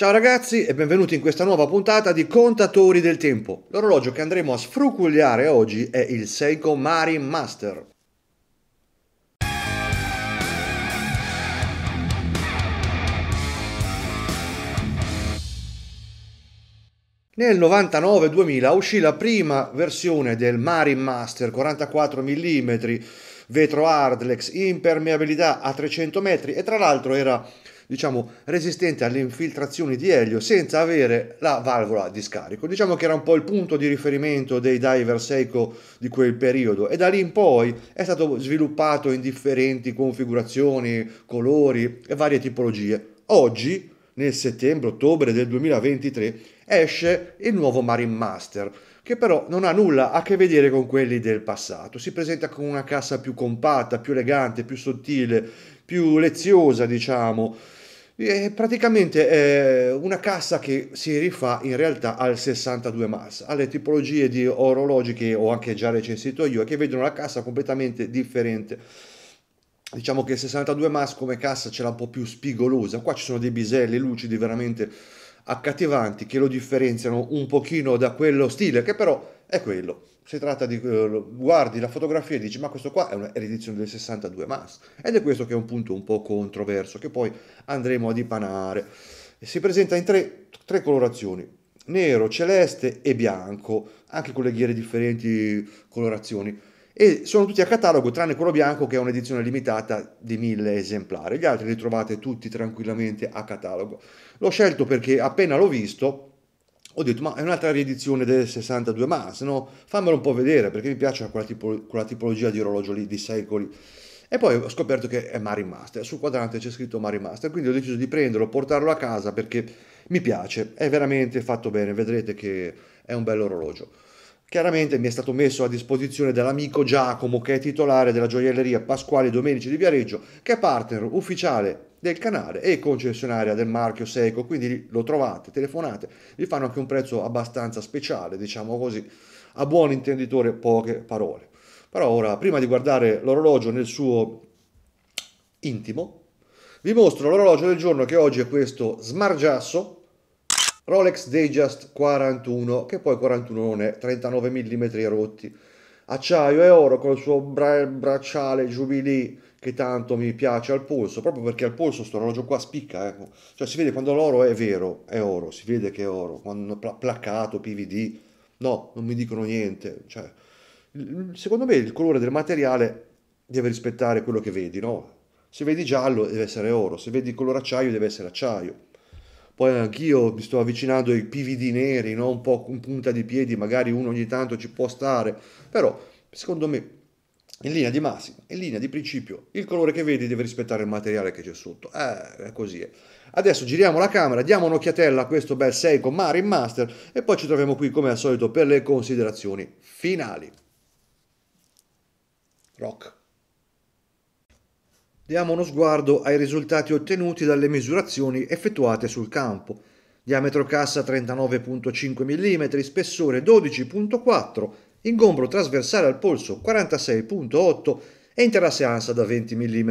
Ciao ragazzi e benvenuti in questa nuova puntata di Contatori del Tempo. L'orologio che andremo a sfrucugliare oggi è il Seiko Mari Master. Nel 99-2000 uscì la prima versione del Marine Master 44 mm vetro hardlex, impermeabilità a 300 metri e tra l'altro era diciamo, resistente alle infiltrazioni di elio senza avere la valvola di scarico. Diciamo che era un po' il punto di riferimento dei diver Seiko di quel periodo e da lì in poi è stato sviluppato in differenti configurazioni, colori e varie tipologie. Oggi, nel settembre-ottobre del 2023, esce il nuovo Marine Master che però non ha nulla a che vedere con quelli del passato. Si presenta con una cassa più compatta, più elegante, più sottile, più leziosa, diciamo, e eh, praticamente è eh, una cassa che si rifà in realtà al 62 Mars, alle tipologie di orologi che ho anche già recensito io e che vedono la cassa completamente differente. Diciamo che il 62 Mars come cassa ce l'ha un po' più spigolosa, qua ci sono dei biselli lucidi veramente accattivanti che lo differenziano un pochino da quello stile che però è quello si tratta di eh, guardi la fotografia e dici ma questo qua è una del 62 Mas ed è questo che è un punto un po' controverso che poi andremo a dipanare si presenta in tre, tre colorazioni nero, celeste e bianco anche con le ghiere differenti colorazioni e sono tutti a catalogo tranne quello bianco che è un'edizione limitata di mille esemplari gli altri li trovate tutti tranquillamente a catalogo l'ho scelto perché appena l'ho visto ho detto ma è un'altra riedizione del 62 ma no fammelo un po' vedere perché mi piace quella, tipo, quella tipologia di orologio lì di secoli e poi ho scoperto che è Mari Master sul quadrante c'è scritto Mari Master quindi ho deciso di prenderlo portarlo a casa perché mi piace è veramente fatto bene vedrete che è un bello orologio chiaramente mi è stato messo a disposizione dall'amico Giacomo che è titolare della gioielleria Pasquale Domenici di Viareggio che è partner ufficiale del canale e concessionaria del marchio Seiko, quindi lo trovate, telefonate, vi fanno anche un prezzo abbastanza speciale, diciamo così, a buon intenditore poche parole. Però ora, prima di guardare l'orologio nel suo intimo, vi mostro l'orologio del giorno che oggi è questo smargiasso Rolex Dayjust 41, che poi 41 non è, 39 mm rotti, acciaio e oro col suo bra bracciale Jubilee che tanto mi piace al polso, proprio perché al polso sto orologio qua spicca, eh. cioè si vede quando l'oro è vero, è oro, si vede che è oro, quando placcato, PVD, no, non mi dicono niente, cioè, secondo me il colore del materiale deve rispettare quello che vedi, no? Se vedi giallo deve essere oro, se vedi colore acciaio deve essere acciaio. Poi anch'io mi sto avvicinando ai PVD neri, no? un po' con punta di piedi, magari uno ogni tanto ci può stare, però secondo me in linea di massima, in linea di principio, il colore che vedi deve rispettare il materiale che c'è sotto. Eh, così è. Eh. Adesso giriamo la camera, diamo un'occhiatella a questo bel Seiko Marin Master e poi ci troviamo qui come al solito per le considerazioni finali. Rock. Diamo uno sguardo ai risultati ottenuti dalle misurazioni effettuate sul campo. Diametro cassa 39.5 mm, spessore 12.4 mm ingombro trasversale al polso 46.8 e interasseanza da 20 mm.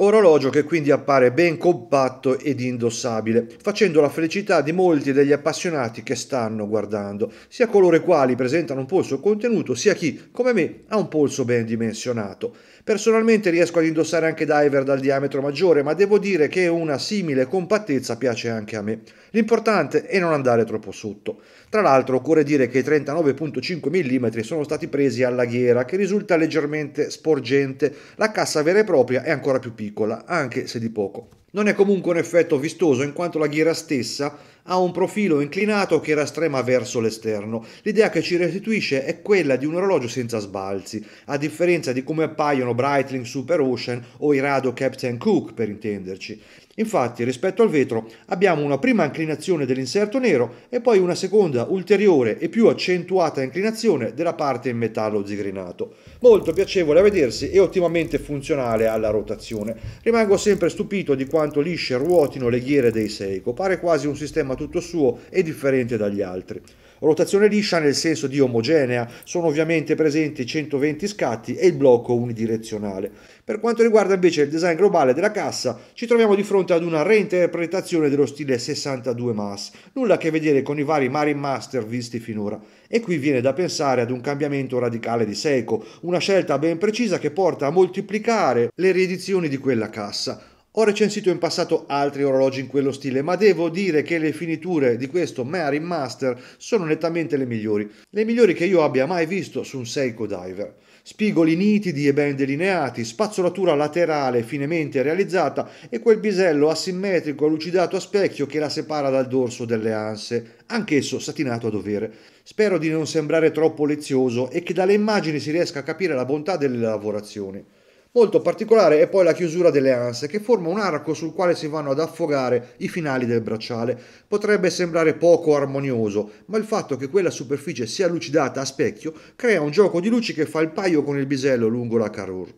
Orologio che quindi appare ben compatto ed indossabile, facendo la felicità di molti degli appassionati che stanno guardando, sia coloro i quali presentano un polso contenuto, sia chi, come me, ha un polso ben dimensionato. Personalmente riesco ad indossare anche diver dal diametro maggiore, ma devo dire che una simile compattezza piace anche a me. L'importante è non andare troppo sotto. Tra l'altro occorre dire che i 39.5 mm sono stati presi alla ghiera, che risulta leggermente sporgente. La cassa vera e propria è ancora più piccola, anche se di poco. Non è comunque un effetto vistoso in quanto la ghiera stessa ha un profilo inclinato che strema verso l'esterno. L'idea che ci restituisce è quella di un orologio senza sbalzi, a differenza di come appaiono Breitling Super Ocean o i Rado Captain Cook per intenderci. Infatti rispetto al vetro abbiamo una prima inclinazione dell'inserto nero e poi una seconda ulteriore e più accentuata inclinazione della parte in metallo zigrinato. Molto piacevole a vedersi e ottimamente funzionale alla rotazione. Rimango sempre stupito di quanto lisce ruotino le ghiere dei Seiko, pare quasi un sistema tutto suo e differente dagli altri. Rotazione liscia nel senso di omogenea, sono ovviamente presenti 120 scatti e il blocco unidirezionale. Per quanto riguarda invece il design globale della cassa, ci troviamo di fronte ad una reinterpretazione dello stile 62 Mass, nulla a che vedere con i vari Marine Master visti finora. E qui viene da pensare ad un cambiamento radicale di Seiko, una scelta ben precisa che porta a moltiplicare le riedizioni di quella cassa. Ho recensito in passato altri orologi in quello stile, ma devo dire che le finiture di questo Marine Master sono nettamente le migliori, le migliori che io abbia mai visto su un Seiko Diver. Spigoli nitidi e ben delineati, spazzolatura laterale finemente realizzata e quel bisello asimmetrico lucidato a specchio che la separa dal dorso delle anse, anch'esso satinato a dovere. Spero di non sembrare troppo lezioso e che dalle immagini si riesca a capire la bontà delle lavorazioni. Molto particolare è poi la chiusura delle anse, che forma un arco sul quale si vanno ad affogare i finali del bracciale. Potrebbe sembrare poco armonioso, ma il fatto che quella superficie sia lucidata a specchio crea un gioco di luci che fa il paio con il bisello lungo la carrure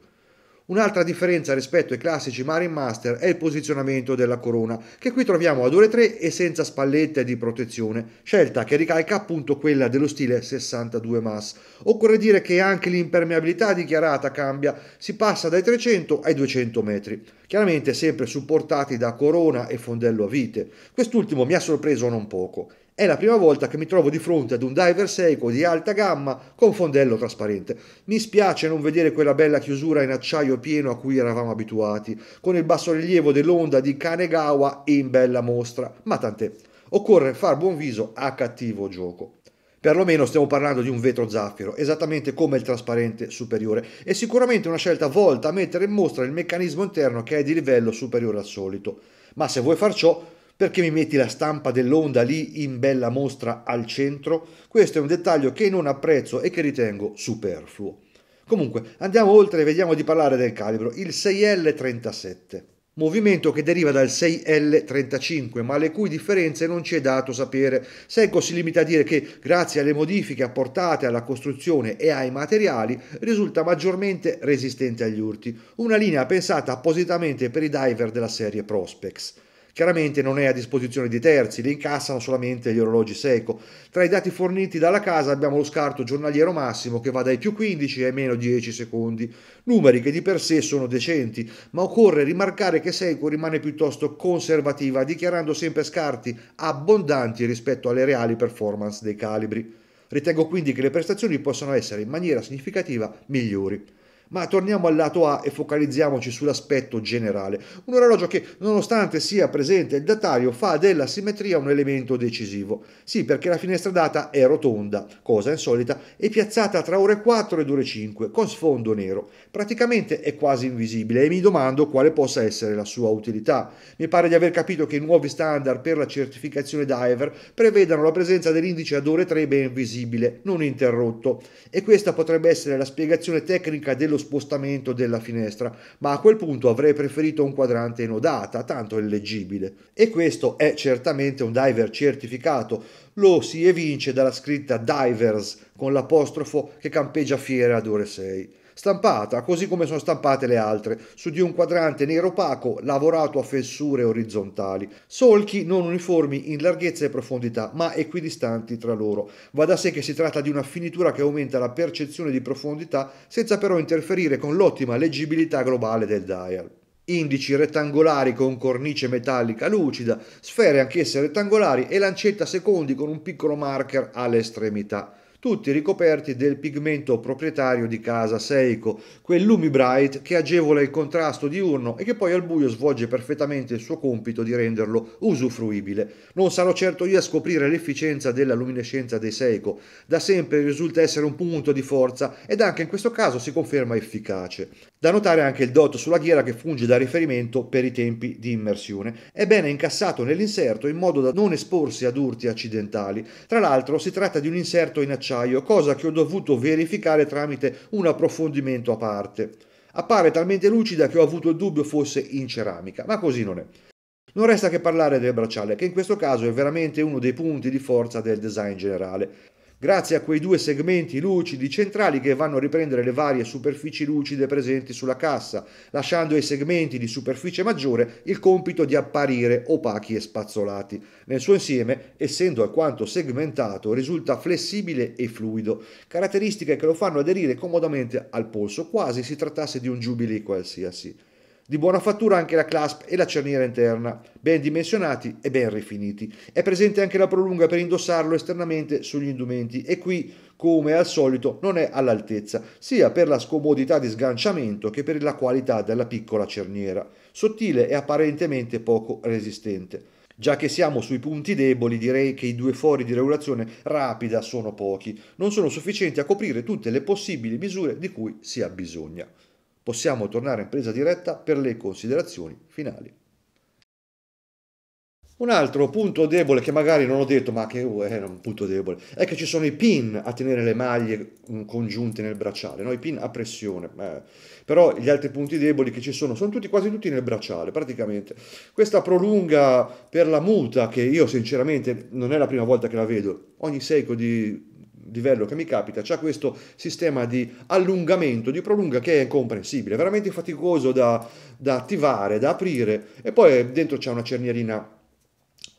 Un'altra differenza rispetto ai classici Marine Master è il posizionamento della corona, che qui troviamo ad ore 3 e senza spallette di protezione, scelta che ricalca appunto quella dello stile 62 MAS. Occorre dire che anche l'impermeabilità dichiarata cambia, si passa dai 300 ai 200 metri, chiaramente sempre supportati da corona e fondello a vite. Quest'ultimo mi ha sorpreso non poco. È la prima volta che mi trovo di fronte ad un diver Seiko di alta gamma con fondello trasparente. Mi spiace non vedere quella bella chiusura in acciaio pieno a cui eravamo abituati, con il bassorilievo dell'onda di Kanegawa in bella mostra, ma tant'è. Occorre far buon viso a cattivo gioco. Perlomeno stiamo parlando di un vetro zaffiro, esattamente come il trasparente superiore, e sicuramente una scelta volta a mettere in mostra il meccanismo interno che è di livello superiore al solito ma se vuoi far ciò perché mi metti la stampa dell'onda lì in bella mostra al centro? Questo è un dettaglio che non apprezzo e che ritengo superfluo. Comunque, andiamo oltre e vediamo di parlare del calibro, il 6L37. Movimento che deriva dal 6L35, ma le cui differenze non ci è dato sapere. Secco si limita a dire che, grazie alle modifiche apportate alla costruzione e ai materiali, risulta maggiormente resistente agli urti. Una linea pensata appositamente per i diver della serie Prospects. Chiaramente non è a disposizione di terzi, le incassano solamente gli orologi Seiko. Tra i dati forniti dalla casa abbiamo lo scarto giornaliero massimo che va dai più 15 ai meno 10 secondi, numeri che di per sé sono decenti, ma occorre rimarcare che Seiko rimane piuttosto conservativa, dichiarando sempre scarti abbondanti rispetto alle reali performance dei calibri. Ritengo quindi che le prestazioni possano essere in maniera significativa migliori. Ma torniamo al lato A e focalizziamoci sull'aspetto generale. Un orologio che, nonostante sia presente il datario, fa della simmetria un elemento decisivo. Sì, perché la finestra data è rotonda, cosa insolita, e piazzata tra ore 4 ed ore 5, con sfondo nero. Praticamente è quasi invisibile e mi domando quale possa essere la sua utilità. Mi pare di aver capito che i nuovi standard per la certificazione diver prevedano la presenza dell'indice ad ore 3 ben visibile, non interrotto. E questa potrebbe essere la spiegazione tecnica dello spostamento della finestra, ma a quel punto avrei preferito un quadrante nodata, tanto è leggibile. E questo è certamente un diver certificato, lo si evince dalla scritta divers con l'apostrofo che campeggia fiera ad ore 6 stampata così come sono stampate le altre, su di un quadrante nero opaco lavorato a fessure orizzontali, solchi non uniformi in larghezza e profondità, ma equidistanti tra loro. Va da sé che si tratta di una finitura che aumenta la percezione di profondità senza però interferire con l'ottima leggibilità globale del dial indici rettangolari con cornice metallica lucida, sfere anch'esse rettangolari e lancetta secondi con un piccolo marker alle estremità tutti ricoperti del pigmento proprietario di casa Seiko, quel Lumi Bright che agevola il contrasto diurno e che poi al buio svolge perfettamente il suo compito di renderlo usufruibile. Non sarò certo io a scoprire l'efficienza della luminescenza dei Seiko, da sempre risulta essere un punto di forza ed anche in questo caso si conferma efficace. Da notare anche il dot sulla ghiera che funge da riferimento per i tempi di immersione. È bene incassato nell'inserto in modo da non esporsi ad urti accidentali. Tra l'altro si tratta di un inserto in acciaio, cosa che ho dovuto verificare tramite un approfondimento a parte. Appare talmente lucida che ho avuto il dubbio fosse in ceramica, ma così non è. Non resta che parlare del bracciale, che in questo caso è veramente uno dei punti di forza del design generale grazie a quei due segmenti lucidi centrali che vanno a riprendere le varie superfici lucide presenti sulla cassa, lasciando ai segmenti di superficie maggiore il compito di apparire opachi e spazzolati. Nel suo insieme, essendo alquanto segmentato, risulta flessibile e fluido, caratteristiche che lo fanno aderire comodamente al polso, quasi si trattasse di un jubilee qualsiasi. Di buona fattura anche la clasp e la cerniera interna, ben dimensionati e ben rifiniti. È presente anche la prolunga per indossarlo esternamente sugli indumenti e qui, come al solito, non è all'altezza, sia per la scomodità di sganciamento che per la qualità della piccola cerniera, sottile e apparentemente poco resistente. Già che siamo sui punti deboli, direi che i due fori di regolazione rapida sono pochi, non sono sufficienti a coprire tutte le possibili misure di cui si ha bisogno possiamo tornare in presa diretta per le considerazioni finali. Un altro punto debole che magari non ho detto, ma che è uh, un punto debole, è che ci sono i pin a tenere le maglie mm, congiunte nel bracciale, no? i pin a pressione. Eh. Però gli altri punti deboli che ci sono sono tutti, quasi tutti nel bracciale, praticamente. Questa prolunga per la muta, che io sinceramente non è la prima volta che la vedo, ogni seco di livello che mi capita, c'è questo sistema di allungamento, di prolunga che è incomprensibile, veramente faticoso da, da attivare, da aprire e poi dentro c'è una cernierina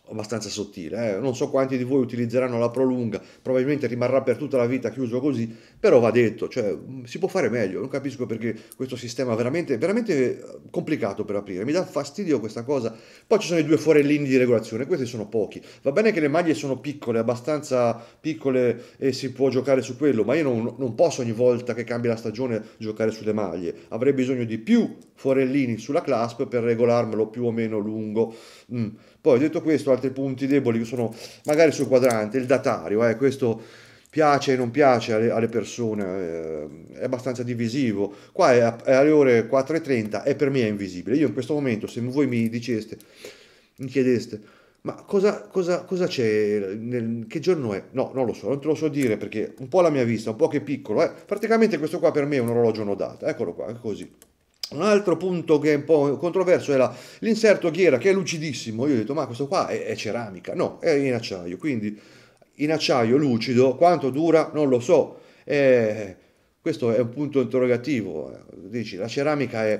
abbastanza sottile. Eh? Non so quanti di voi utilizzeranno la prolunga, probabilmente rimarrà per tutta la vita chiuso così, però va detto, cioè, mm, si può fare meglio, non capisco perché questo sistema è veramente, veramente eh, complicato per aprire, mi dà fastidio questa cosa. Poi ci sono i due forellini di regolazione, questi sono pochi. Va bene che le maglie sono piccole, abbastanza piccole e si può giocare su quello, ma io non, non posso ogni volta che cambia la stagione giocare sulle maglie, avrei bisogno di più forellini sulla clasp per regolarmelo più o meno lungo. Mm. Poi detto questo, altri punti deboli sono magari sul quadrante, il datario, eh, questo piace e non piace alle, alle persone, eh, è abbastanza divisivo. Qua è, è alle ore 4.30 e per me è invisibile. Io in questo momento, se voi mi diceste, mi chiedeste, ma cosa, cosa, cosa c'è, nel, che giorno è? No, non lo so, non te lo so dire perché un po' la mia vista, un po' che piccolo, eh. praticamente questo qua per me è un orologio nodato, eccolo qua, è così. Un altro punto che è un po' controverso era l'inserto ghiera che è lucidissimo. Io ho detto, ma questo qua è, è ceramica. No, è in acciaio. Quindi in acciaio lucido, quanto dura non lo so. Eh, questo è un punto interrogativo. Dici, la ceramica è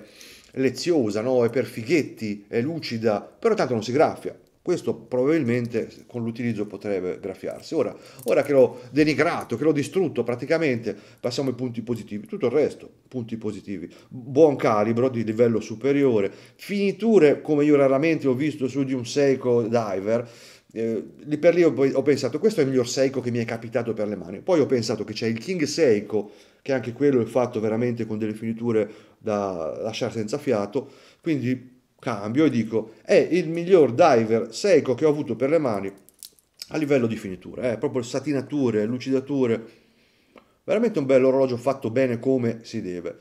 leziosa, no? è per fighetti, è lucida, però tanto non si graffia questo probabilmente con l'utilizzo potrebbe graffiarsi. Ora, ora che l'ho denigrato, che l'ho distrutto praticamente, passiamo ai punti positivi, tutto il resto, punti positivi, buon calibro di livello superiore, finiture come io raramente ho visto su di un Seiko Diver, eh, lì per lì ho, ho, pensato questo è il miglior Seiko che mi è capitato per le mani, poi ho pensato che c'è il King Seiko, che anche quello è fatto veramente con delle finiture da lasciare senza fiato, quindi cambio e dico è il miglior diver seco che ho avuto per le mani a livello di finiture, eh, proprio satinature, lucidature, veramente un bello orologio fatto bene come si deve.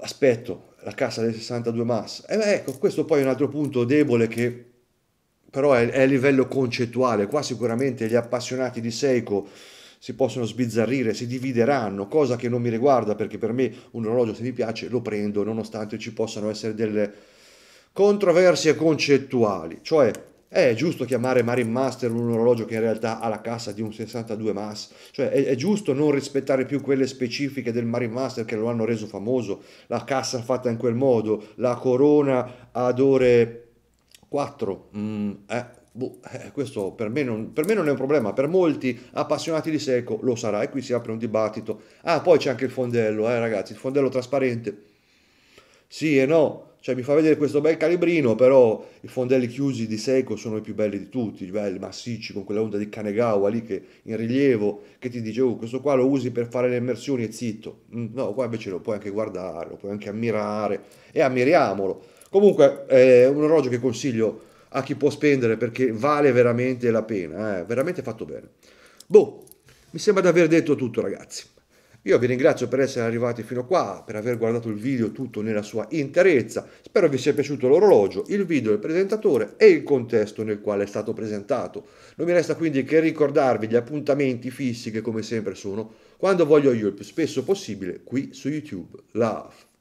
Aspetto la cassa del 62 Mass, e beh, ecco questo poi è un altro punto debole che però è, è a livello concettuale, qua sicuramente gli appassionati di Seiko si possono sbizzarrire, si divideranno, cosa che non mi riguarda perché per me un orologio se mi piace lo prendo nonostante ci possano essere delle controversie concettuali, cioè è giusto chiamare Marine Master un orologio che in realtà ha la cassa di un 62 Mas? Cioè è, è, giusto non rispettare più quelle specifiche del Marine Master che lo hanno reso famoso? La cassa fatta in quel modo, la corona ad ore 4, mm, eh, Boh, eh, questo per me, non, per me, non, è un problema, per molti appassionati di Seco lo sarà e qui si apre un dibattito. Ah, poi c'è anche il fondello, eh, ragazzi, il fondello trasparente. Sì e no, cioè mi fa vedere questo bel calibrino, però i fondelli chiusi di Seiko sono i più belli di tutti, belli, massicci, con quella onda di Kanegawa lì che in rilievo, che ti dice, oh, questo qua lo usi per fare le immersioni e zitto. Mm, no, qua invece lo puoi anche guardare, lo puoi anche ammirare e ammiriamolo. Comunque è eh, un orologio che consiglio a chi può spendere perché vale veramente la pena, eh? veramente fatto bene. Boh, mi sembra di aver detto tutto ragazzi. Io vi ringrazio per essere arrivati fino qua, per aver guardato il video tutto nella sua interezza. Spero vi sia piaciuto l'orologio, il video il presentatore e il contesto nel quale è stato presentato. Non mi resta quindi che ricordarvi gli appuntamenti fissi che come sempre sono quando voglio io il più spesso possibile qui su YouTube Love.